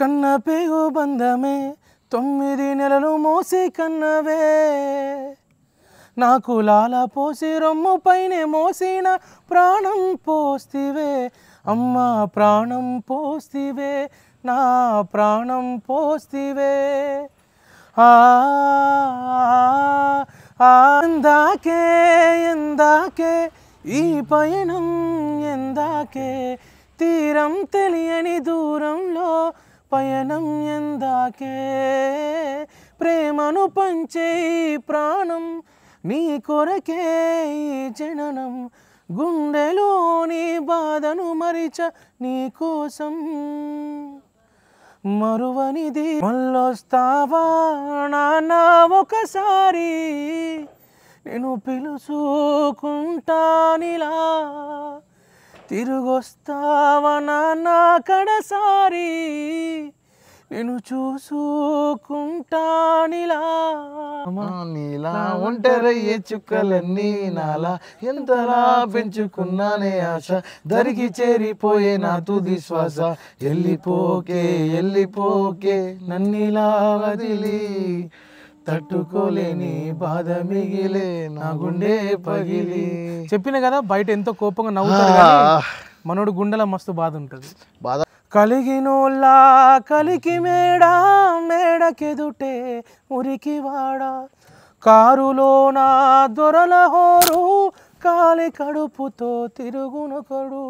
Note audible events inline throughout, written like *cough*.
కన్న పేగు బంధమే తొమ్మిది నెలలు మోసి కన్నవే నాకు లాల పోసి రొమ్ము పైనే మోసిన ప్రాణం పోస్తివే అమ్మ ప్రాణం పోస్తివే నా ప్రాణం పోస్తివే ఆందాకే ఎందాకే ఈ పయనం ఎందాకే తీరం తెలియని దూరంలో పయనం ఎందాకే ప్రేమను పంచే ప్రాణం నీ కొరకే జననం గుండెలోని బాధను మరిచ నీ కోసం మరువనిది మళ్ళొస్తావా నా ఒకసారి నేను పిలుచుకుంటానిలా తిరుగొస్తావనా నా కడసారి నేను చూసుకుంటానిలా నీలా ఒంటరయ్యే చుక్కలన్నీ నాలా ఎంతలా పెంచుకున్నానే ఆశ దరికి చేరిపోయే నా తుది శ్వాస ఎల్లిపోకే ఎల్లిపోకే నన్నిలా వదిలి తట్టుకోలేని బాధ మిగిలే నా గుండె పగిలి చెప్పిన కదా బయట ఎంతో కోపంగా నవ్వుతాడు మనోడు గుండెల మస్తు బాధ ఉంటుంది బాధ కలిగినోళ్ళా కలికి మేడ మేడకెదుటే మురికి వాడ నా దొరల హోరు కాలి కడుపుతో తిరుగునొకడు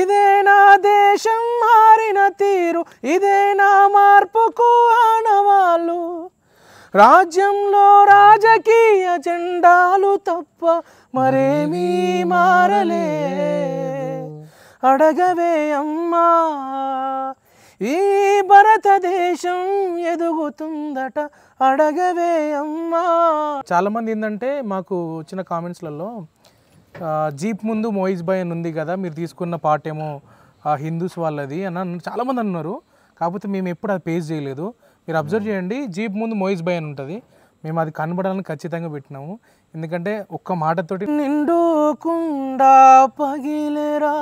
ఇదే నా దేశం మారిన తీరు ఇదే నా మార్పుకు ఆనవాళ్ళు రాజ్యంలో రాజకీయ జెండాలు తప్ప మరేమీ మారలే అడగవే అమ్మా ఈ భారతదేశం ఎదుగుతుందట అడగవే అమ్మా చాలామంది ఏంటంటే మాకు వచ్చిన కామెంట్స్లలో జీప్ ముందు మోయిజ్ బాయ్ అని ఉంది కదా మీరు తీసుకున్న పార్ట్ ఏమో హిందూస్ వాళ్ళది అని చాలా చాలామంది అన్నారు కాకపోతే మేము ఎప్పుడు అది పేస్ చేయలేదు మీరు అబ్జర్వ్ చేయండి జీప్ ముందు మోయిస్ బై అని ఉంటుంది మేము అది కనబడాలని ఖచ్చితంగా పెట్టినాము ఎందుకంటే ఒక్క మాటతోటి నిండుకుండా పగిలేరా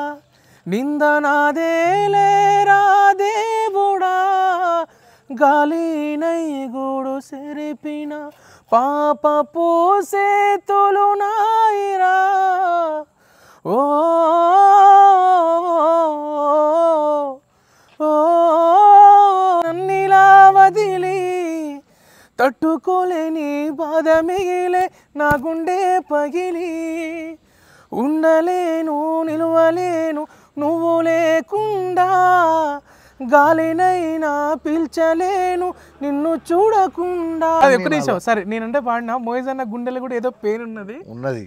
నిందనాదే లేరా దేవుడా గాలినై గూడు సెరిపిన పాప పూసే తొలునాయిరా ఓ ఓ వదిలి తట్టుకోలేని బాధ మిగిలే నా గుండె పగిలి ఉండలేను నిలవలేను నువ్వు లేకుండా గాలినైనా పిల్చలేను నిన్ను చూడకుండా ఒక్క నిమిషం సరే నేనంటే పాడినా మోయిజ్ అన్న గుండెలు కూడా ఏదో పెయిన్ ఉన్నది ఉన్నది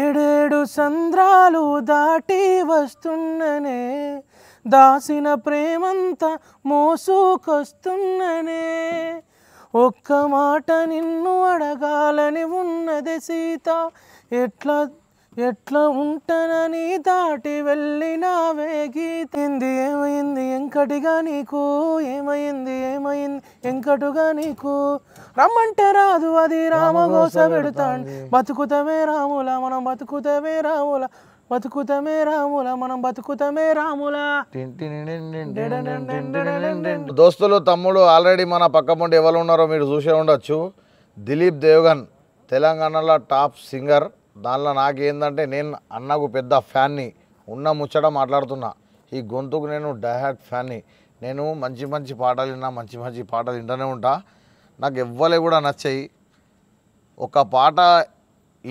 ఏడేడు సంద్రాలు దాటి వస్తున్ననే దాసిన ప్రేమంతా మోసుకొస్తున్ననే ఒక్క మాట నిన్ను అడగాలని ఉన్నది సీత ఎట్లా ఎట్లా ఉంటనని దాటి వెళ్ళినావే గీతింది ఏమైంది ఎంకటిగా నీకు ఏమైంది ఏమైంది ఎంకటుగా నీకు రమ్మంటే రాదు అది రామగోస పెడతాండి బతుకుతవే రాముల మనం బతుకుతవే రాముల బతుకుతమే రాముల మనం బతుకుతమే రాముల దోస్తులు తమ్ముడు ఆల్రెడీ మన పక్క ముందు ఎవరు ఉన్నారో మీరు చూసే ఉండొచ్చు దిలీప్ దేవ్గన్ తెలంగాణలో టాప్ సింగర్ దానిలో నాకేందంటే నేను అన్నకు పెద్ద ఫ్యాన్ని ఉన్న ముచ్చట మాట్లాడుతున్నా ఈ గొంతుకు నేను డైహార్ట్ ఫ్యాన్ని నేను మంచి మంచి పాటలు విన్నా మంచి మంచి పాటలు వింటూనే ఉంటా నాకు ఎవ్వలే కూడా నచ్చాయి ఒక పాట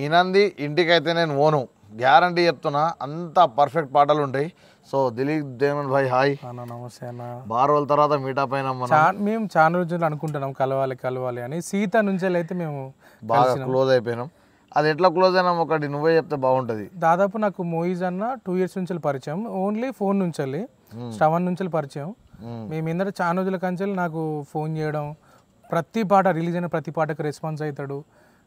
ఈనంది ఇంటికైతే నేను ఓను గ్యారంటీ చెప్తున్నా అంత పర్ఫెక్ట్ పాటలు ఉంటాయి సో దిలీప్ దేవన్ భాయ్ హాయ్ నమస్తే అన్న బారు రోజుల తర్వాత మీటప్ అయినా మేము చాలా రోజులు అనుకుంటున్నాం కలవాలి కలవాలి అని సీత నుంచి అయితే మేము బాగా క్లోజ్ అయిపోయినాం అది ఎట్లా క్లోజ్ అయినా ఒకటి నువ్వే చెప్తే బాగుంటుంది దాదాపు నాకు మూవీస్ అన్న టూ ఇయర్స్ నుంచి పరిచయం ఓన్లీ ఫోన్ నుంచి hmm. శ్రవణ్ నుంచి పరిచయం hmm. మేము ఇందరూ చాలా రోజుల కంచెలు నాకు ఫోన్ చేయడం ప్రతి పాట రిలీజ్ అయిన ప్రతి పాటకు రెస్పాన్స్ అవుతాడు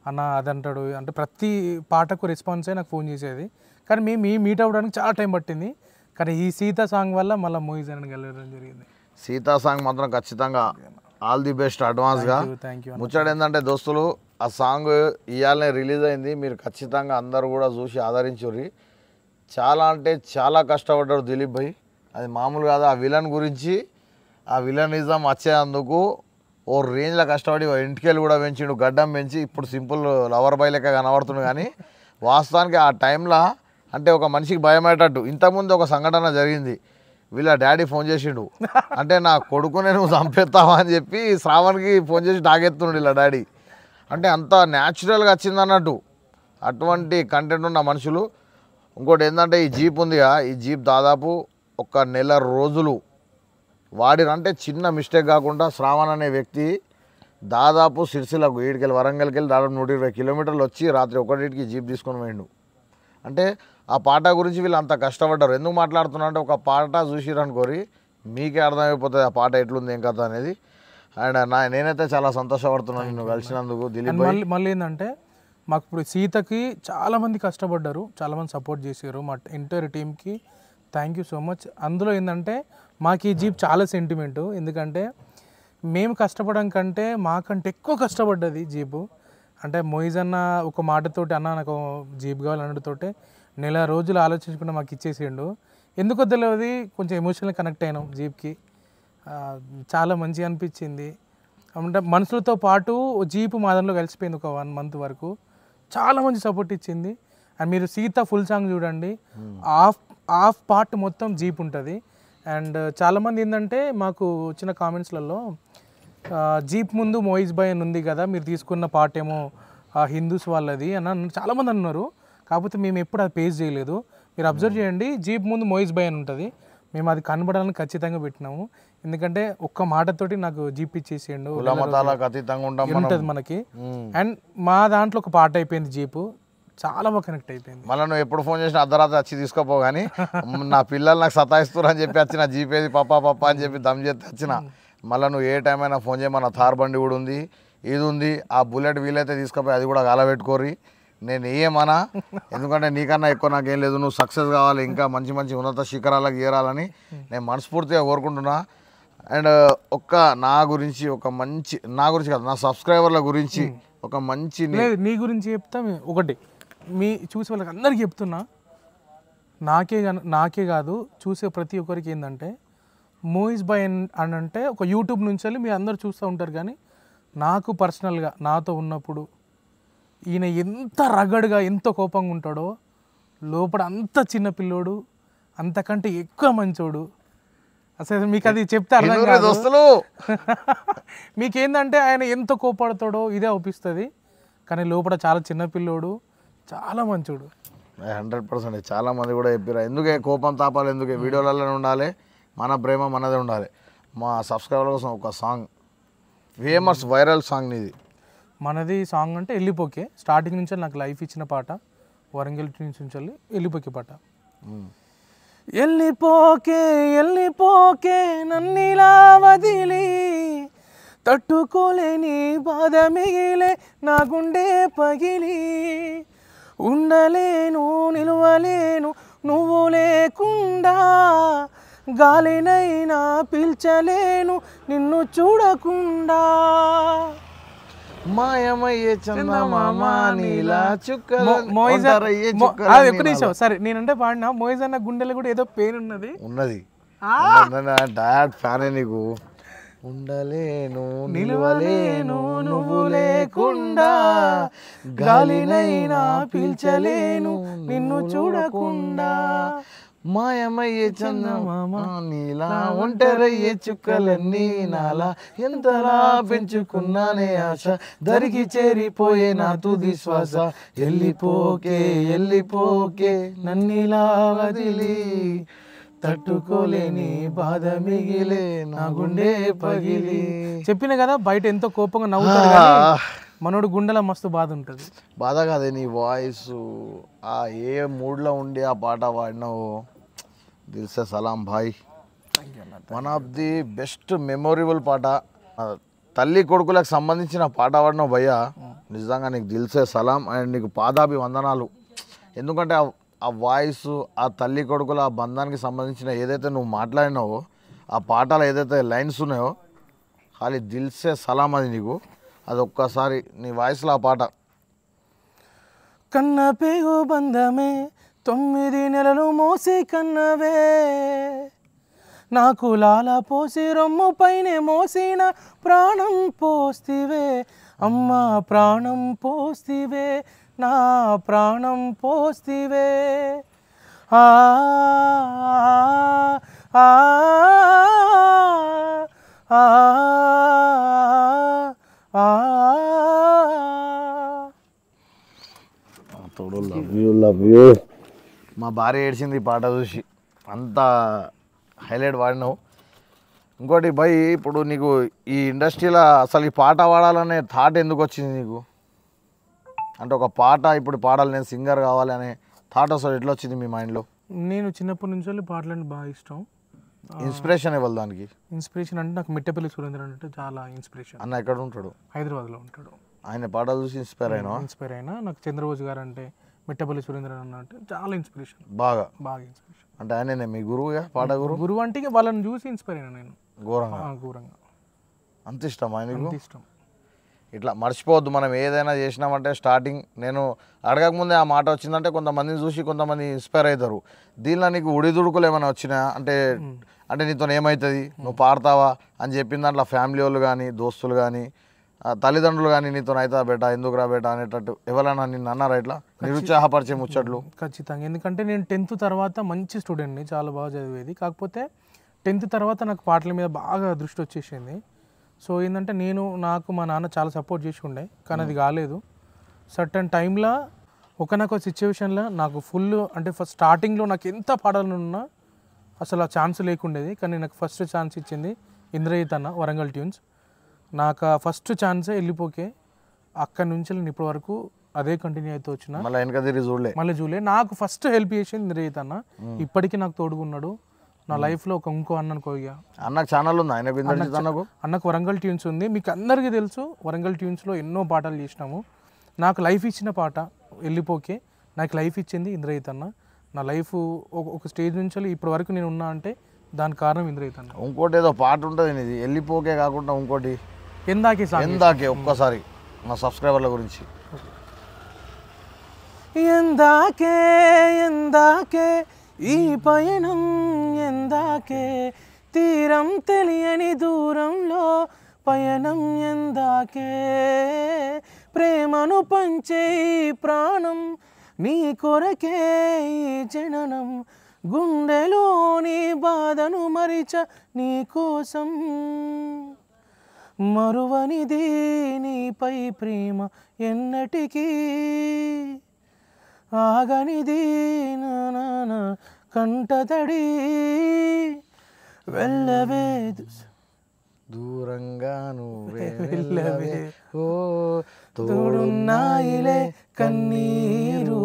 అన్న అంటాడు అంటే ప్రతి పాటకు రెస్పాన్సే నాకు ఫోన్ చేసేది కానీ మేము మీ మీట్ అవ్వడానికి చాలా టైం పట్టింది కానీ ఈ సీతా సాంగ్ వల్ల మళ్ళీ మూవీస్ అని గెలవడం జరిగింది సీతా సాంగ్ మాత్రం ఖచ్చితంగా ఆల్ ది బెస్ట్ అడ్వాన్స్గా థ్యాంక్ యూ ముచ్చాడు ఏంటంటే దోస్తులు ఆ సాంగ్ ఇవాళనే రిలీజ్ అయింది మీరు ఖచ్చితంగా అందరు కూడా చూసి ఆదరించుర్రి చాలా అంటే చాలా కష్టపడ్డారు దిలీప్ భాయ్ అది మామూలు కాదు ఆ విలన్ గురించి ఆ విలనిజం వచ్చేందుకు ఓ రేంజ్లో కష్టపడి ఇంటికెళ్ళి కూడా పెంచిండు గడ్డం పెంచి ఇప్పుడు సింపుల్ లవర్ బాయ్ లెక్క కనబడుతుండు కానీ వాస్తవానికి ఆ టైంలో అంటే ఒక మనిషికి భయమయ్యేటట్టు ఇంతకుముందు ఒక సంఘటన జరిగింది వీళ్ళ డాడీ ఫోన్ చేసిండు అంటే నా కొడుకునే నువ్వు చంపేస్తావా అని చెప్పి శ్రావణ్కి ఫోన్ చేసి డాగెత్తుండు వీళ్ళ డాడీ అంటే అంత న్యాచురల్గా వచ్చింది అన్నట్టు అటువంటి కంటెంట్ ఉన్న మనుషులు ఇంకోటి ఏంటంటే ఈ జీప్ ఉందిగా ఈ జీప్ దాదాపు ఒక నెల రోజులు వాడినంటే చిన్న మిస్టేక్ కాకుండా శ్రావణ్ అనే వ్యక్తి దాదాపు సిరిసిలకు ఈడికెళ్ళి వరంగల్కి వెళ్ళి దాదాపు నూట ఇరవై కిలోమీటర్లు వచ్చి రాత్రి ఒకటికి జీప్ తీసుకొని పోయిండు అంటే ఆ పాట గురించి వీళ్ళు అంత కష్టపడ్డారు ఎందుకు మాట్లాడుతున్నా అంటే ఒక పాట చూసిరనుకోరి మీకే అర్థమైపోతుంది ఆ పాట ఎట్లుంది ఏం కథ అనేది అండ్ నా నేనైతే చాలా సంతోషపడుతున్నాను నిన్ను కలిసినందుకు దిలీప్ మళ్ళీ ఏంటంటే మాకు ఇప్పుడు సీతకి చాలామంది కష్టపడ్డారు చాలామంది సపోర్ట్ చేశారు మా ఇంటర్ టీమ్కి థ్యాంక్ యూ సో మచ్ అందులో ఏంటంటే మాకు ఈ జీప్ చాలా సెంటిమెంటు ఎందుకంటే మేము కష్టపడడం కంటే మాకంటే ఎక్కువ కష్టపడ్డది జీపు అంటే మొయిజ్ అన్న ఒక మాటతోటి అన్న నాకు జీప్ కావాలన్నతోటే నెల రోజులు ఆలోచించకుండా మాకు ఇచ్చేసిండు ఎందుకో తెలియదు కొంచెం ఎమోషనల్ కనెక్ట్ అయినాం జీప్కి చాలా మంచిగా అనిపించింది అంటే మనుషులతో పాటు జీపు మాదంలో కలిసిపోయింది ఒక వన్ మంత్ వరకు చాలా మంచి సపోర్ట్ ఇచ్చింది అండ్ మీరు సీత ఫుల్ సాంగ్ చూడండి హాఫ్ హాఫ్ పార్ట్ మొత్తం జీప్ ఉంటుంది అండ్ చాలామంది ఏంటంటే మాకు వచ్చిన కామెంట్స్లలో జీప్ ముందు మోయిజ్ బాయ్ అని ఉంది కదా మీరు తీసుకున్న పార్ట్ ఏమో హిందూస్ వాళ్ళది అని చాలామంది అన్నారు కాకపోతే మేము ఎప్పుడు అది పేస్ చేయలేదు మీరు అబ్జర్వ్ hmm. చేయండి జీప్ ముందు మోయిజ్ బాయ్ అని ఉంటుంది మేము అది కనబడాలని ఖచ్చితంగా పెట్టినాము ఎందుకంటే ఒక్క మాటతోటి నాకు జీప్ ఇచ్చేసేయండి ఉంటుంది మనకి hmm. అండ్ మా దాంట్లో ఒక పాట అయిపోయింది జీపు చాలా బాగా కనెక్ట్ అయిపోయింది మళ్ళీ నువ్వు ఎప్పుడు ఫోన్ చేసినా అర్ధరాత్రి వచ్చి తీసుకోపో కానీ నా పిల్లలు నాకు సతాయిస్తున్నారని చెప్పి వచ్చిన జీపేది పప్పా పప్ప అని చెప్పి దమ్ చేస్తే వచ్చిన మళ్ళీ నువ్వు ఏ టైం అయినా ఫోన్ చేయమన్న థార్ బండి కూడా ఉంది ఇది ఉంది ఆ బుల్లెట్ వీలైతే తీసుకుపోయి అది కూడా గాలబెట్టుకోరి నేను ఏమనా ఎందుకంటే నీకన్నా ఎక్కువ నాకేం లేదు నువ్వు సక్సెస్ కావాలి ఇంకా మంచి మంచి ఉన్నత శిఖరాలకు చేరాలని నేను మనస్ఫూర్తిగా కోరుకుంటున్నా అండ్ ఒక్క నా గురించి ఒక మంచి నా గురించి కాదు నా సబ్స్క్రైబర్ల గురించి ఒక మంచి నీ గురించి చెప్తా ఒకటి మీ చూసే వాళ్ళకి అందరికీ చెప్తున్నా నాకే నాకే కాదు చూసే ప్రతి ఒక్కరికి ఏంటంటే మూవీస్ బై అని అంటే ఒక యూట్యూబ్ నుంచి వెళ్ళి మీరు అందరు చూస్తూ ఉంటారు కానీ నాకు పర్సనల్గా నాతో ఉన్నప్పుడు ఈయన ఎంత రగడ్గా ఎంత కోపంగా ఉంటాడో లోపల అంత చిన్న పిల్లోడు అంతకంటే ఎక్కువ మంచోడు అసలు మీకు అది చెప్తే అర్థం కాదు *laughs* మీకేందంటే ఆయన ఎంత కోపడతాడో ఇదే అవుపిస్తుంది కానీ లోపల చాలా చిన్న పిల్లోడు చాలా మంచోడు హండ్రెడ్ పర్సెంట్ చాలా మంది కూడా చెప్పారు ఎందుకే కోపం తాపాలు ఎందుకే వీడియోలలో ఉండాలి మన ప్రేమ మనదే ఉండాలి మా సబ్స్క్రైబర్ల కోసం ఒక సాంగ్ ఫేమస్ వైరల్ సాంగ్ ఇది మనది సాంగ్ అంటే వెళ్ళిపోకే స్టార్టింగ్ నుంచి నాకు లైఫ్ ఇచ్చిన పాట వరంగల్ నుంచి వెళ్ళి వెళ్ళిపోకే పాట వెళ్ళిపోకే వెళ్ళిపోకే నన్నిలా వదిలి తట్టుకోలేని బాధ మిగిలే నా గుండె పగిలి ఉండలేను నిలవలేను నువ్వు లేకుండా గాలినైనా పిల్చలేను నిన్ను చూడకుండా మాయమయ్యే చందమామ నీలా చుక్క ఒక్క నిమిషం సరే నేనంటే పాడినా మోయిజన్న గుండెలు కూడా ఏదో పేరు ఉన్నది ఉన్నది డాడ్ ఫ్యానే నీకు ఉండలేను నిలవలేను నువ్వు లేకుండా గాలినైనా పీల్చలేను నిన్ను చూడకుండా మాయమయ్యే చందమామ నీలా ఒంటరయ్యే చుక్కలన్నీ నాలా ఎంతలా పెంచుకున్నానే ఆశ దరికి చేరిపోయే నా తుది శ్వాస ఎల్లిపోకే ఎల్లిపోకే నన్నిలా వదిలి తట్టుకోలేని బాధ మిగిలే నా గుండె పగిలి చెప్పిన కదా బయట ఎంతో కోపంగా నవ్వుతారు మనోడు గుండెలో మస్తు బాధ ఉంటుంది బాధ కాదు నీ వాయిస్ ఆ ఏ మూడ్లో ఉండి ఆ పాట పాడినావు దిల్సే సలాం భాయ్ one of the best memorable పాట తల్లి కొడుకులకు సంబంధించిన పాట పాడినావు భయ్యా hmm. నిజంగా నీకు దిల్సే సలాం అండ్ నీకు పాదాభి వందనాలు ఎందుకంటే ఆ వాయిస్ ఆ తల్లి కొడుకుల ఆ బంధానికి సంబంధించిన ఏదైతే నువ్వు మాట్లాడినావో ఆ పాటలు ఏదైతే లైన్స్ ఉన్నాయో ఖాళీ దిల్సే సలాం అది నీకు అది ఒక్కసారి నీ వాయిస్లో ఆ పాట కన్న పేగు బంధమే తొమ్మిది నెలలు మోసి కన్నవే నాకు లాల పోసి రొమ్ము పైన మోసిన ప్రాణం పోస్తివే అమ్మ ప్రాణం పోస్తివే నా ప్రాణం పోస్తివే ఆ లవ్ యూ లవ్ యూ మా భార్య ఏడ్చింది ఈ పాట చూసి అంత హైలైట్ వాడినావు ఇంకోటి భయ్ ఇప్పుడు నీకు ఈ ఇండస్ట్రీలో అసలు ఈ పాట పాడాలనే థాట్ ఎందుకు వచ్చింది నీకు అంటే ఒక పాట ఇప్పుడు పాడాలి నేను సింగర్ అనే థాట్ అసలు ఎట్లా వచ్చింది మీ మైండ్లో నేను చిన్నప్పటి నుంచి వెళ్ళి పాటలు అంటే బాగా ఇష్టం ఇన్స్పిరేషన్ ఇవ్వాలి దానికి ఇన్స్పిరేషన్ అంటే నాకు మిట్టపల్లి సురేంద్ర అంటే చాలా ఇన్స్పిరేషన్ అన్న ఎక్కడ ఉంటాడు హైదరాబాద్లో ఉంటాడు ఆయన పాటలు చూసి ఇన్స్పైర్ అయినా ఇన్స్పైర్ అయినా నాకు చంద్రబోజు గారు అంటే మిట్టపల్లి సురేంద్ర అన్న అంటే చాలా ఇన్స్పిరేషన్ బాగా బాగా ఇన్స్పిరేషన్ అంటే ఆయననే మీ గురువుగా పాట గురువు గురువు అంటే వాళ్ళని చూసి ఇన్స్పైర్ అయినా నేను ఘోరంగా ఘోరంగా అంత ఇష్టం ఆయన ఇష్టం ఇట్లా మర్చిపోవద్దు మనం ఏదైనా చేసినామంటే స్టార్టింగ్ నేను అడగకముందే ఆ మాట వచ్చిందంటే కొంతమందిని చూసి కొంతమంది ఇన్స్పైర్ అవుతారు దీనిలో నీకు ఉడిదుడుకులు ఏమైనా వచ్చినా అంటే అంటే నీతో ఏమవుతుంది నువ్వు పాడతావా అని చెప్పిన దాంట్లో ఫ్యామిలీ వాళ్ళు కానీ దోస్తులు కానీ తల్లిదండ్రులు కానీ నీతో అవుతా బేట ఎందుకు రా బేట అనేటట్టు ఎవరైనా నిన్ను అన్నారా ఇట్లా నిరుత్సాహపరిచే ముచ్చట్లు ఖచ్చితంగా ఎందుకంటే నేను టెన్త్ తర్వాత మంచి స్టూడెంట్ని చాలా బాగా చదివేది కాకపోతే టెన్త్ తర్వాత నాకు పాటల మీద బాగా దృష్టి వచ్చేసింది సో ఏంటంటే నేను నాకు మా నాన్న చాలా సపోర్ట్ చేసి ఉండే కానీ అది కాలేదు సర్టన్ టైంలో ఒకనొక సిచ్యువేషన్లో నాకు ఫుల్ అంటే ఫస్ట్ స్టార్టింగ్లో నాకు ఎంత పాడాలనున్నా అసలు ఆ ఛాన్స్ లేకుండేది కానీ నాకు ఫస్ట్ ఛాన్స్ ఇచ్చింది ఇంద్రజిత్ అన్న వరంగల్ ట్యూన్స్ నాకు ఆ ఫస్ట్ ఛాన్సే వెళ్ళిపోకే అక్కడి నుంచి నేను ఇప్పటి వరకు అదే కంటిన్యూ అయితే వచ్చిన మళ్ళీ చూడలే మళ్ళీ నాకు ఫస్ట్ హెల్ప్ చేసింది ఇంద్రజిత్ అన్న ఇప్పటికీ నాకు తోడుగున్నాడు నా లైఫ్లో ఒక ఇంకో అన్న ఇక ఛానల్ ఉంది ఆయన అన్నకు అన్నకు వరంగల్ ట్యూన్స్ ఉంది మీకు అందరికీ తెలుసు వరంగల్ ట్యూన్స్లో ఎన్నో పాటలు చేసినాము నాకు లైఫ్ ఇచ్చిన పాట వెళ్ళిపోకే నాకు లైఫ్ ఇచ్చింది ఇంద్రయితన్న అన్న నా లైఫ్ ఒక స్టేజ్ నుంచి ఇప్పటి వరకు నేను ఉన్నా అంటే దాని కారణం ఇంద్రజిత్ అన్న ఇంకోటి ఏదో పాట ఉంటుంది ఇది వెళ్ళిపోకే కాకుండా ఇంకోటి ఎందాకే ఎందాకే ఒక్కసారి నా సబ్స్క్రైబర్ల గురించి ఎందాకే ఎందాకే ఈ పయనం ఎందాకే తీరం తెలియని దూరంలో పయనం ఎందాకే ప్రేమను పంచే ప్రాణం నీ కొరకే జననం గుండెలోని బాధను మరిచ నీ కోసం మరువనిది నీపై ప్రేమ ఎన్నటికీ ఆగనిది నా కంటతడి వెళ్ళవే దూరంగా నువ్వే *laughs* వెళ్ళవే ఓ తోడున్నాయిలే కన్నీరు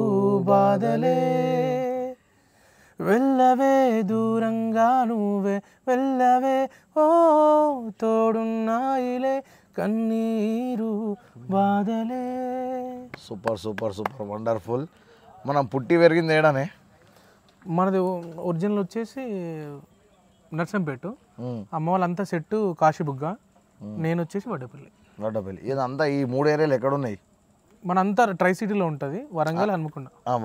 బాధలే వెళ్ళవే దూరంగా నువ్వే వెళ్ళవే ఓ తోడున్నాయిలే కన్నీరు బాధలే సూపర్ సూపర్ సూపర్ వండర్ఫుల్ మనం పుట్టి పెరిగింది ఏడానే మనది ఒరిజినల్ వచ్చేసి నర్సంపేట అమ్మ వాళ్ళంతా సెట్ కాశీబుగ్గ నేను వచ్చేసి వడ్డపల్లి వడ్డపల్లి ఇదంతా ఈ మూడు ఏరియాలు ఎక్కడ ఉన్నాయి మనంతా ట్రై సిటీలో ఉంటుంది వరంగల్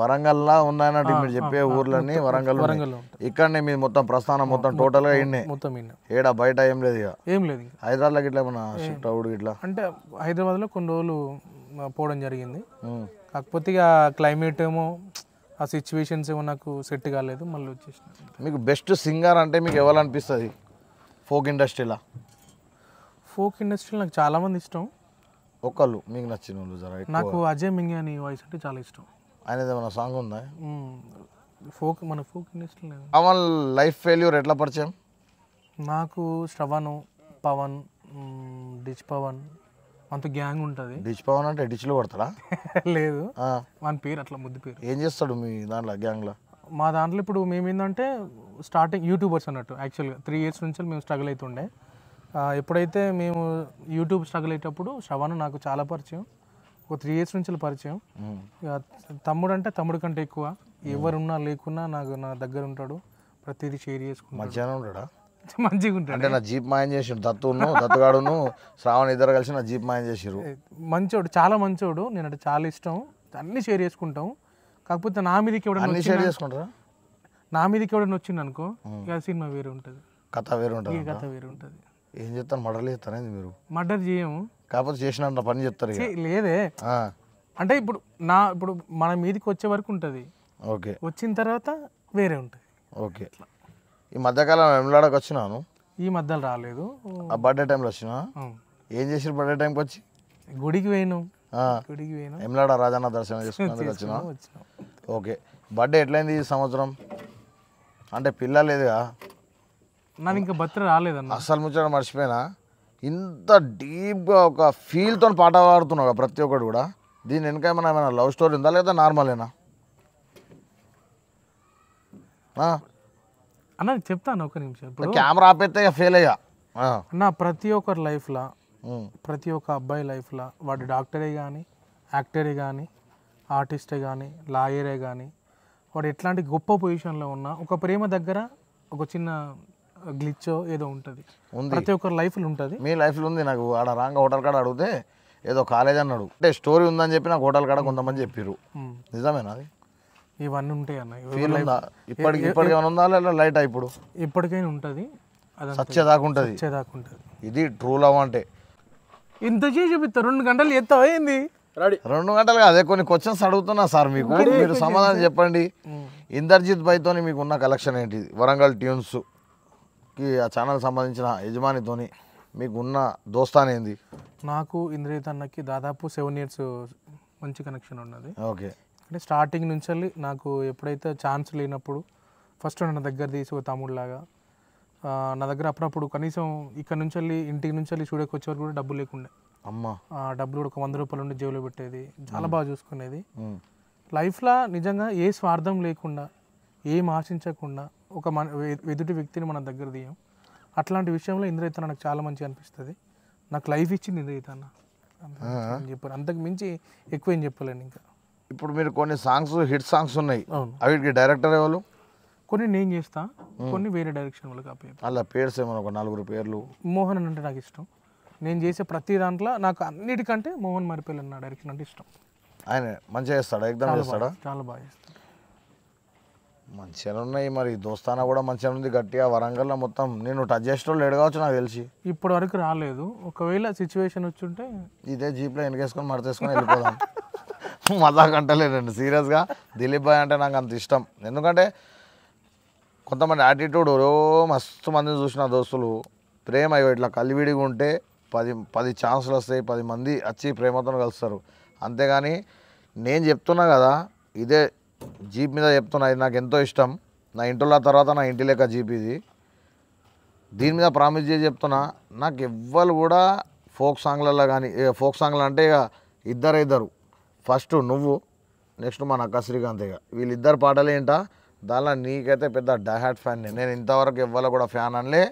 వరంగల్ లా ఉన్నాయన్నట్టు మీరు చెప్పే ఊర్లన్నీ వరంగల్ వరంగల్ ఇక్కడనే మీ మొత్తం ప్రస్థానం మొత్తం టోటల్ గా ఇన్నే మొత్తం ఏడా బయట ఏం లేదు ఇక ఏం లేదు హైదరాబాద్ లో ఇట్లా మన షిఫ్ట్ అవుడు ఇట్లా అంటే హైదరాబాద్ లో కొన్ని రోజులు పోవడం జరిగింది కాకపోతే ఇక క్లైమేట్ ఏమో ఆ సిచ్యువేషన్స్ ఏమో నాకు సెట్ కాలేదు మళ్ళీ వచ్చేసిన మీకు బెస్ట్ సింగర్ అంటే మీకు ఎవరనిపిస్తుంది అనిపిస్తుంది ఫోక్ ఇండస్ట్రీలా ఫోక్ ఇండస్ట్రీలో నాకు చాలామంది ఇష్టం ఒకళ్ళు మీకు నచ్చిన వాళ్ళు నాకు అజయ్ మింగి అని వాయిస్ అంటే చాలా ఇష్టం ఆయన ఏమైనా సాంగ్ ఉందా ఫోక్ మన ఫోక్ ఇండస్ట్రీ లేదు లైఫ్ ఫెయిల్యూర్ ఎట్లా పరిచయం నాకు శ్రవణ్ పవన్ మ్, డిచ్ పవన్ అంత గ్యాంగ్ ఉంటుంది డిచ్ పవన్ అంటే డిచ్లో పడతాడా *laughs* లేదు మన పేరు అట్లా ముద్దు పేరు ఏం చేస్తాడు మీ దాంట్లో గ్యాంగ్లో మా దాంట్లో ఇప్పుడు మేము ఏంటంటే స్టార్టింగ్ యూట్యూబర్స్ అన్నట్టు యాక్చువల్గా త్రీ ఇయర్స్ నుంచి మేము స్ట్రగుల్ అవుతుండే ఎప్పుడైతే మేము యూట్యూబ్ స్ట్రగుల్ అయ్యేటప్పుడు శ్రవణ్ నాకు చాలా పరిచయం ఒక త్రీ ఇయర్స్ నుంచి పరిచయం తమ్ముడు అంటే తమ్ముడు కంటే ఎక్కువ ఎవరున్నా లేకున్నా నాకు నా దగ్గర ఉంటాడు ప్రతిదీ షేర్ చేసుకుంటాడు మధ్యాహ్నం ఉంటాడా *laughs* మంచిగా ఉంటాడు అంటే నా జీప్ మాయం చేసిండు దత్తును దత్తుగాడును శ్రావణ్ ఇద్దరు కలిసి నా జీప్ మాయం చేసిరు మంచోడు చాలా మంచోడు నేను అంటే చాలా ఇష్టం అన్ని షేర్ చేసుకుంటాం కాకపోతే నా మీదకి ఎవడన్నా షేర్ చేసుకుంటారా నా మీదకి ఎవడన్నా వచ్చింది అనుకో ఇక సినిమా వేరే ఉంటుంది కథ వేరే ఉంటుంది కథ వేరే ఉంటుంది ఏం చెప్తాను మర్డర్ చేస్తానేది మీరు మర్డర్ చేయము కాకపోతే చేసిన పని చెప్తారు లేదే అంటే ఇప్పుడు నా ఇప్పుడు మన మీదకి వచ్చే వరకు ఉంటుంది ఓకే వచ్చిన తర్వాత వేరే ఉంటుంది ఓకే ఈ మధ్యకాలం ఎమ్లాడకు వచ్చినాను ఈ మధ్య రాలేదు ఆ బర్త్డే టైంలో వచ్చిన ఏం చేసిన బర్త్డే టైంకి వచ్చి గుడికి పోయినాం గుడికి వెమ్లాడ రాజన్న దర్శనం చేసుకున్నందుకు *laughs* వచ్చిన ఓకే బర్త్డే ఎట్లయింది ఈ సంవత్సరం అంటే పిల్ల లేదుగా నాకు ఇంకా బర్త్డే రాలేదన్న అసలు ముచ్చట మర్చిపోయినా ఇంత డీప్గా ఒక ఫీల్తో పాట పాడుతున్నావు ప్రతి ఒక్కడు కూడా దీని వెనుక ఏమైనా ఏమైనా లవ్ స్టోరీ ఉందా లేదా నార్మలేనా అన్న చెప్తాను ఒక నిమిషం ఇప్పుడు కెమెరా ఆపేస్తే ఫెయిల్ అయ్యా అన్న ప్రతి ఒక్కరి లైఫ్లో ప్రతి ఒక్క అబ్బాయి లైఫ్లో వాడు డాక్టరే కానీ యాక్టరే కానీ ఆర్టిస్టే కానీ లాయరే కానీ వాడు ఎట్లాంటి గొప్ప పొజిషన్లో ఉన్నా ఒక ప్రేమ దగ్గర ఒక చిన్న గ్లిచ్చో ఏదో ఉంటుంది ప్రతి ఒక్కరి లైఫ్లో ఉంటుంది మీ లైఫ్లో ఉంది నాకు ఆడ రాంగ్ హోటల్ కాడ అడిగితే ఏదో కాలేజ్ అన్నాడు అంటే స్టోరీ ఉందని చెప్పి నాకు హోటల్ కాడ కొంతమంది చెప్పారు నిజమేనా అది ఇవన్నీ ఉంటాయి అన్న ఇప్పటికి ఇప్పటికి ఏమైనా లైట్ ఇప్పుడు ఇప్పటికైనా ఉంటుంది సచ్చేదాకా ఉంటుంది ఇది ట్రూ లవ్ అంటే ఇంత చేసి చెప్తా రెండు గంటలు ఎత్త అయింది రెండు గంటలు అదే కొన్ని క్వశ్చన్స్ అడుగుతున్నా సార్ మీకు మీరు సమాధానం చెప్పండి hmm. ఇందర్జిత్ భయ్తోని మీకు ఉన్న కలెక్షన్ ఏంటిది వరంగల్ ట్యూన్స్కి ఆ ఛానల్ సంబంధించిన యజమానితోని మీకు ఉన్న దోస్తాన్ ఏంది నాకు ఇంద్రజిత్ అన్నకి దాదాపు సెవెన్ ఇయర్స్ మంచి కనెక్షన్ ఉన్నది ఓకే అంటే స్టార్టింగ్ నుంచి నాకు ఎప్పుడైతే ఛాన్స్ లేనప్పుడు ఫస్ట్ నన్ను దగ్గర తీసి తమ్ముడులాగా నా దగ్గర అప్పుడప్పుడు కనీసం ఇక్కడ నుంచి వెళ్ళి ఇంటికి నుంచి వెళ్ళి చూడకు వచ్చే వరకు కూడా డబ్బు లేకుండే అమ్మా డబ్బులు కూడా ఒక వంద రూపాయలు ఉండి జేబులో పెట్టేది చాలా బాగా చూసుకునేది లైఫ్లో నిజంగా ఏ స్వార్థం లేకుండా ఏం ఆశించకుండా ఒక మన ఎదుటి వ్యక్తిని మన దగ్గర తీయం అట్లాంటి విషయంలో ఇంద్రజిత నాకు చాలా మంచి అనిపిస్తుంది నాకు లైఫ్ ఇచ్చింది ఇంద్రజిత అని చెప్పారు అంతకు మించి ఎక్కువ ఏం చెప్పలేను ఇంకా ఇప్పుడు మీరు కొన్ని సాంగ్స్ హిట్ సాంగ్స్ ఉన్నాయి అవి డైరెక్టర్ ఎవరు కొన్ని నేను చేస్తా కొన్ని వేరే డైరెక్షన్ వాళ్ళకి అలా పేర్స్ ఏమైనా ఒక నలుగురు పేర్లు మోహన్ అంటే నాకు ఇష్టం నేను చేసే ప్రతి దాంట్లో నాకు అన్నిటికంటే మోహన్ మరిపల్లి అన్న డైరెక్షన్ అంటే ఇష్టం ఆయన మంచిగా చేస్తాడా ఎగ్జామ్ చేస్తాడా చాలా బాగా చేస్తాడు మంచిగా ఉన్నాయి మరి దోస్తానా కూడా మంచిగా ఉంది గట్టిగా వరంగల్లో మొత్తం నేను టచ్ లేడు ఎడగవచ్చు నాకు తెలిసి ఇప్పటి వరకు రాలేదు ఒకవేళ సిచ్యువేషన్ వచ్చి ఉంటే ఇదే జీప్లో వెనకేసుకొని మడతేసుకొని వెళ్ళిపోదాం *laughs* మజాక్ అంటలేదండి సీరియస్గా దిలీప్ భాయ్ అంటే నాకు అంత ఇష్టం ఎందుకంటే కొంతమంది యాటిట్యూడ్ ఓ మస్తు మందిని చూసిన దోస్తులు ప్రేమ ఇట్లా కలివిడిగా ఉంటే పది పది ఛాన్సులు వస్తాయి పది మంది వచ్చి ప్రేమతో కలుస్తారు అంతేగాని నేను చెప్తున్నా కదా ఇదే జీప్ మీద చెప్తున్నా ఇది నాకు ఎంతో ఇష్టం నా ఇంటిలో తర్వాత నా ఇంటి లెక్క జీప్ ఇది దీని మీద ప్రామిస్ చేసి చెప్తున్నా నాకు ఎవ్వరు కూడా ఫోక్ సాంగ్లలో కానీ ఫోక్ సాంగ్లు అంటే ఇక ఇద్దరు ఇద్దరు ఫస్ట్ నువ్వు నెక్స్ట్ మా నక్క శ్రీకాంత్ ఇక వీళ్ళిద్దరు పాటలు ఏంటా దానిలో నీకైతే పెద్ద డహాట్ ఫ్యాన్ నేను ఇంతవరకు ఇవ్వాలి కూడా ఫ్యాన్ అనలే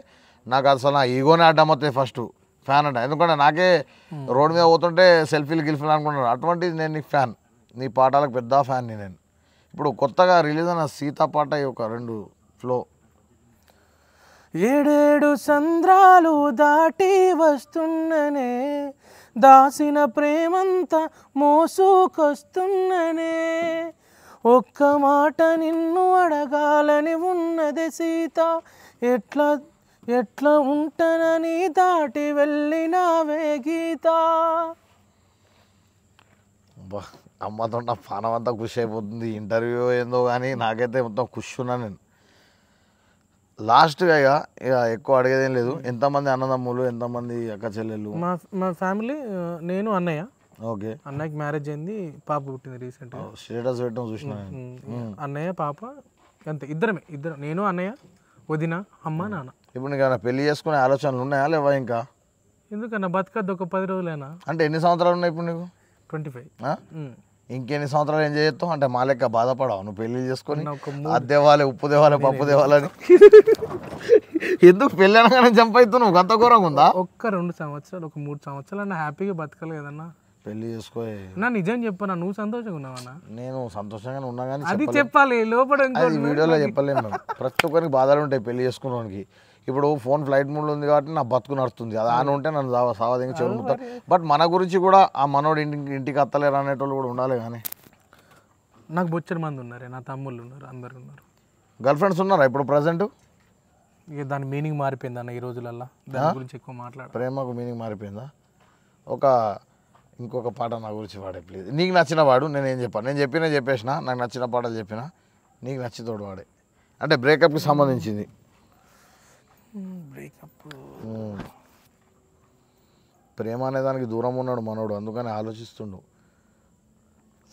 నాకు అసలు నా ఈగోనే అడ్డం అవుతాయి ఫస్ట్ ఫ్యాన్ అంట ఎందుకంటే నాకే hmm. రోడ్ మీద పోతుంటే సెల్ఫీలు గిల్ఫీలు అనుకుంటున్నాను అటువంటిది నేను నీకు ఫ్యాన్ నీ పాటలకు పెద్ద ఫ్యాన్ నేను ఇప్పుడు కొత్తగా రిలీజ్ అయిన సీతా పాట ఒక రెండు ఫ్లో ఏడేడు చంద్రాలు దాటి వస్తున్ననే దాసిన ప్రేమంతా మోసుకొస్తున్ననే ఒక్క మాట నిన్ను అడగాలని ఉన్నది సీత ఎట్లా ఎట్లా ఉంటనని దాటి వెళ్ళినావే గీత అమ్మతో నా పానం అంతా ఖుషి అయిపోతుంది ఇంటర్వ్యూ ఏందో కానీ నాకైతే మొత్తం ఖుషి ఉన్నాను నేను లాస్ట్గా ఇక ఇక ఎక్కువ ఏం లేదు ఎంతమంది అన్నదమ్ములు ఎంతమంది అక్క చెల్లెళ్ళు మా మా ఫ్యామిలీ నేను అన్నయ్య ఓకే అన్నయ్యకి మ్యారేజ్ అయింది పాప పుట్టింది రీసెంట్ స్టేటస్ పెట్టడం చూసిన అన్నయ్య పాప అంతే ఇద్దరమే ఇద్దరు నేను అన్నయ్య వదిన అమ్మ నాన్న ఇప్పుడు నీకు పెళ్లి చేసుకునే ఆలోచనలు ఉన్నాయా లేవా ఇంకా ఎందుకన్నా బతకద్దు ఒక పది రోజులైనా అంటే ఎన్ని సంవత్సరాలు ఉన్నాయి ఇప్పుడు నీకు ట్వంటీ ఫైవ్ ఇంకెన్ని సంవత్సరాలు ఏం చేస్తావు అంటే మా లెక్క బాధపడవు నువ్వు పెళ్లి చేసుకొని అద్దెవాలే ఉప్పు దేవాలే పప్పు దేవాలని ఎందుకు పెళ్ళి అనగానే జంప్ నువ్వు అంత ఘోరంగా ఉందా ఒక్క రెండు సంవత్సరాలు ఒక మూడు సంవత్సరాలు అన్న హ్యాపీగా బతకలే కదన్నా పెళ్లి చేసుకో నా నిజం చెప్పనా నువ్వు సంతోషంగా ఉన్నావన్నా నేను సంతోషంగా ఉన్నా కానీ అది చెప్పాలి లోపల వీడియోలో చెప్పలేము ప్రతి ఒక్కరికి బాధలు ఉంటాయి పెళ్లి చేసుకున్నానికి ఇప్పుడు ఫోన్ ఫ్లైట్ మూడ్ ఉంది కాబట్టి నా బతుకు నడుస్తుంది అది ఆయన ఉంటే నన్ను సావ సావధింగా బట్ మన గురించి కూడా ఆ మనోడు ఇంటికి ఇంటికి అత్తలేరు అనేటోళ్ళు కూడా ఉండాలి కానీ నాకు బొచ్చడి మంది ఉన్నారు నా తమ్ముళ్ళు ఉన్నారు అందరు ఉన్నారు గర్ల్ ఫ్రెండ్స్ ఉన్నారా ఇప్పుడు ప్రజెంట్ ఇక దాని మీనింగ్ మారిపోయింది అన్న ఈ రోజులల్లో దాని గురించి ఎక్కువ మాట్లాడ ప్రేమకు మీనింగ్ మారిపోయిందా ఒక ఇంకొక పాట నా గురించి వాడే ప్లీజ్ నీకు నచ్చిన వాడు నేను ఏం చెప్పాను నేను చెప్పినా చెప్పేసిన నాకు నచ్చిన పాటలు చెప్పిన నీకు నచ్చితోడు వాడే అంటే బ్రేకప్కి సంబంధించింది బ్రేకప్ ప్రేమ అనే దానికి దూరం ఉన్నాడు మనోడు అందుకని ఆలోచిస్తుండు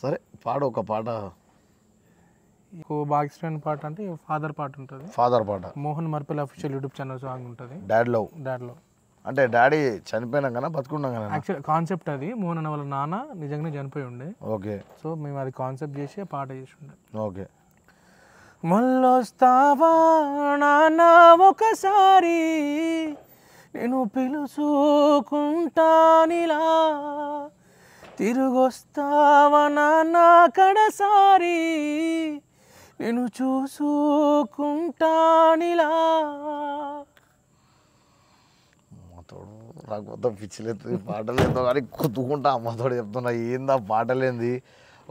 సరే పాడు ఒక పాట ఇంకో పాట అంటే ఫాదర్ పాట ఉంటుంది ఫాదర్ పాట మోహన్ మర్పల్ అఫీషియల్ యూట్యూబ్ ఛానల్ సాంగ్ ఉంటుంది డాడ్ లవ్ డాడ్ లవ్ అంటే డాడీ చనిపోయినా కానీ బతుకున్నాం కానీ యాక్చువల్ కాన్సెప్ట్ అది మోహన్ అన్న వాళ్ళ నాన్న నిజంగానే చనిపోయి ఉండే ఓకే సో మేము అది కాన్సెప్ట్ చేసి పాట చేసి ఉండే ఓకే మళ్ళొస్తావా నా ఒకసారి నేను పిలుచుకుంటానిలా తిరుగొస్తావా నాన్న కడసారి నేను చూసుకుంటానిలా మాతోడు నాకు మొత్తం పిచ్చిలేదు పాటలేదో కానీ కొద్దుకుంటా అమ్మతోడు చెప్తున్నా ఏందా పాటలేంది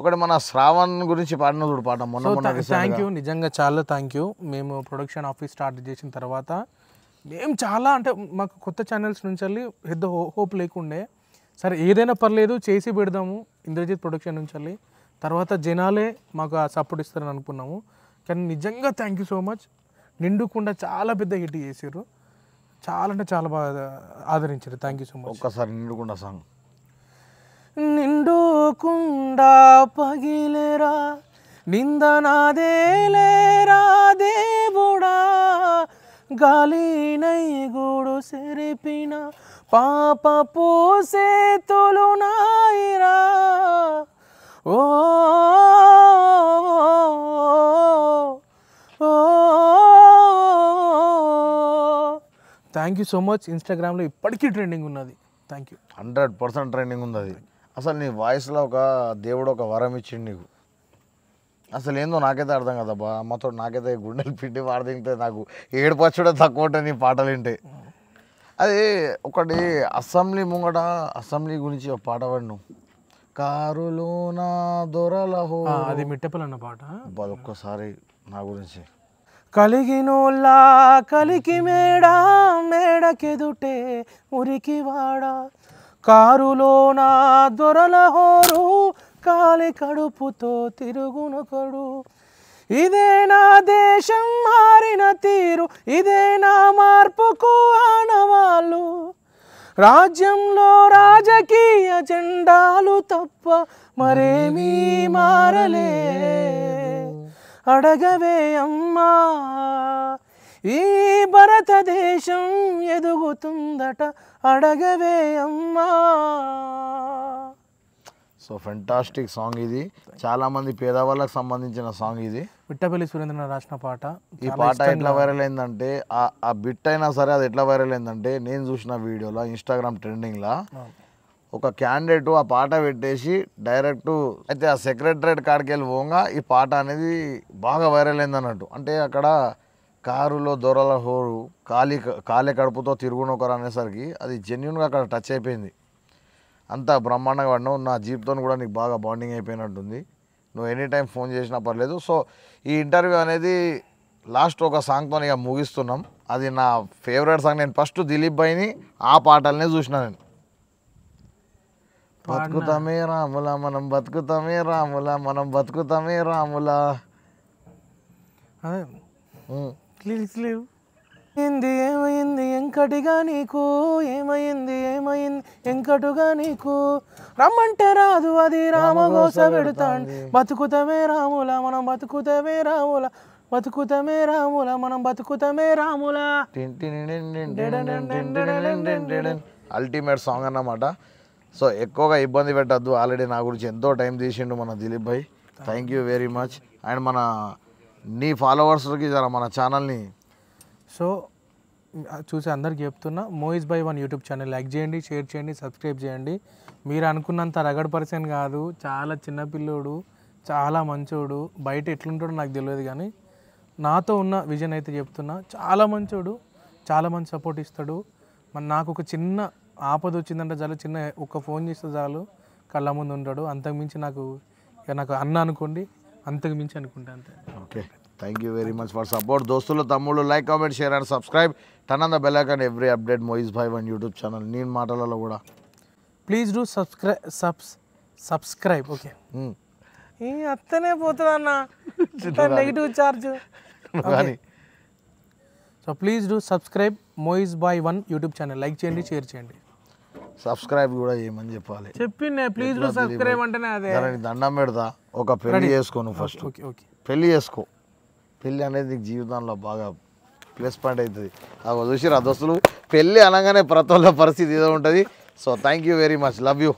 ఒకటి మన శ్రావణ్ గురించి పాడిన చూడు పాట మొన్న థ్యాంక్ యూ నిజంగా చాలా థ్యాంక్ యూ మేము ప్రొడక్షన్ ఆఫీస్ స్టార్ట్ చేసిన తర్వాత మేము చాలా అంటే మాకు కొత్త ఛానల్స్ నుంచి వెళ్ళి పెద్ద హోప్ లేకుండే సరే ఏదైనా పర్లేదు చేసి పెడదాము ఇంద్రజిత్ ప్రొడక్షన్ నుంచి వెళ్ళి తర్వాత జనాలే మాకు ఆ సపోర్ట్ ఇస్తారని అనుకున్నాము కానీ నిజంగా థ్యాంక్ యూ సో మచ్ నిండుకుండా చాలా పెద్ద హిట్ చేసారు చాలా అంటే చాలా బాగా ఆదరించారు థ్యాంక్ యూ సో మచ్ ఒక్కసారి నిండుకుండా సాంగ్ నిండు తప్పకుండా పగిలేరా నిందనాదే లేరా దేవుడా గాలినై గూడు సెరిపిన పాప పూసే తొలునాయిరా ఓ థ్యాంక్ యూ సో మచ్ ఇన్స్టాగ్రామ్లో ఇప్పటికీ ట్రెండింగ్ ఉన్నది thank you hundred percent trending ఉంది అసలు నీ వాయిస్లో ఒక దేవుడు ఒక వరం ఇచ్చిండు నీకు అసలు ఏందో నాకైతే అర్థం కదా బా నాకైతే గుండెలు పిండి తింటే నాకు ఏడుపచ్చుడే తక్కువ ఉంటాయి నీ పాటలు వింటే అది ఒకటి అసెంబ్లీ ముంగట అసెంబ్లీ గురించి ఒక పాట కారులో కారులోన దొరలహో అది మిట్టపలన్న పాట ఒక్కసారి నా గురించి కలిగినోళ్ళా కలికి మేడా మేడకెదుటే ఉరికి వాడా కారులోన దొరల హోరు కాలి కడుపుతో తిరుగునకడు ఇదే నా దేశం మారిన తీరు ఇదే నా మార్పుకు ఆనవాళ్ళు రాజ్యంలో రాజకీయ జెండాలు తప్ప మరేమీ మారలే అడగవే అమ్మా ఈ భారతదేశం ఎదుగుతుందట అడగవే అమ్మా సో ఫెంటాస్టిక్ సాంగ్ ఇది చాలా మంది పేదవాళ్ళకి సంబంధించిన సాంగ్ ఇది విట్టపల్లి సురేంద్ర రాసిన పాట ఈ పాట ఎట్లా వైరల్ అయిందంటే ఆ బిట్ అయినా సరే అది ఎట్లా వైరల్ అయిందంటే నేను చూసిన వీడియోలో ఇన్స్టాగ్రామ్ ట్రెండింగ్లో ఒక క్యాండిడేట్ ఆ పాట పెట్టేసి డైరెక్ట్ అయితే ఆ సెక్రటరేట్ కాడికి వెళ్ళి పోగా ఈ పాట అనేది బాగా వైరల్ అయింది అన్నట్టు అంటే అక్కడ కారులో దొరల హోరు ఖాళీ ఖాళీ కడుపుతో తిరుగునొకరు అనేసరికి అది జెన్యున్గా అక్కడ టచ్ అయిపోయింది అంతా బ్రహ్మాండంగా పడినావు నా జీప్తో కూడా నీకు బాగా బాండింగ్ అయిపోయినట్టుంది నువ్వు ఎనీ టైం ఫోన్ చేసినా పర్లేదు సో ఈ ఇంటర్వ్యూ అనేది లాస్ట్ ఒక సాంగ్తో ఇక ముగిస్తున్నాం అది నా ఫేవరెట్ సాంగ్ నేను ఫస్ట్ దిలీప్ భాయ్ని ఆ పాటలనే చూసిన నేను బతుకుతామే రాముల మనం బతుకుతామే రాముల మనం బతుకుతామే రాముల అదే లేవు ఏంది ఏమైంది ఎంకటిగా నీకు ఏమైంది ఏమైంది ఎంకటుగా నీకు రమ్మంటే రాదు అది రామగోస పెడతాడు బతుకుతమే రాముల మనం బతుకుతమే రాముల బతుకుతమే రాముల మనం బతుకుతమే రాముల అల్టిమేట్ సాంగ్ అన్నమాట సో ఎక్కువగా ఇబ్బంది పెట్టద్దు ఆల్రెడీ నా గురించి ఎంతో టైం తీసిండు మన దిలీప్ భాయ్ thank you very much and మన నీ ఫాలోవర్స్కి జర మన ఛానల్ని సో చూసి అందరికి చెప్తున్నా మోయిస్ by one YouTube channel like చేయండి షేర్ చేయండి సబ్స్క్రైబ్ చేయండి మీరు అనుకున్నంత రగడ్ పర్సన్ కాదు చాలా చిన్నపిల్లోడు చాలా మంచోడు బయట ఎట్లుంటాడో నాకు తెలియదు కానీ నాతో ఉన్న విజన్ అయితే చెప్తున్నా చాలా మంచోడు చాలా మంచి సపోర్ట్ ఇస్తాడు మన నాకు ఒక చిన్న ఆపద వచ్చిందంటే చాలు చిన్న ఒక ఫోన్ చేస్తే చాలు కళ్ళ ముందు ఉంటాడు అంతకుమించి నాకు ఇక నాకు అన్న అనుకోండి అంతకు మించి అనుకుంటా అంతే okay thank you very much for support దోస్తులు తమ్ముళ్ళు like comment share and subscribe button on the bell icon every update Moyis భాయ్ వన్ యూట్యూబ్ ఛానల్ నేను మాటలలో కూడా please do subscribe subs subscribe okay ఈ అత్తనే పోతుందన్నా అన్న నెగిటివ్ చార్జ్ కానీ so please do subscribe Moyis బాయ్ వన్ యూట్యూబ్ ఛానల్ లైక్ చేయండి షేర్ చేయండి సబ్స్క్రైబ్ కూడా చేయమని చెప్పాలి చెప్పిండే ప్లీజ్ సబ్స్క్రైబ్ అంటేనే అదే దండం పెడతా ఒక పెళ్లి చేసుకోను ఫస్ట్ పెళ్లి చేసుకో పెళ్లి అనేది నీకు జీవితంలో బాగా ప్లస్ పాయింట్ అవుతుంది అవి చూసిరా దోస్తులు పెళ్ళి అనగానే ప్రతి పరిస్థితి ఏదో ఉంటుంది so thank you very much love you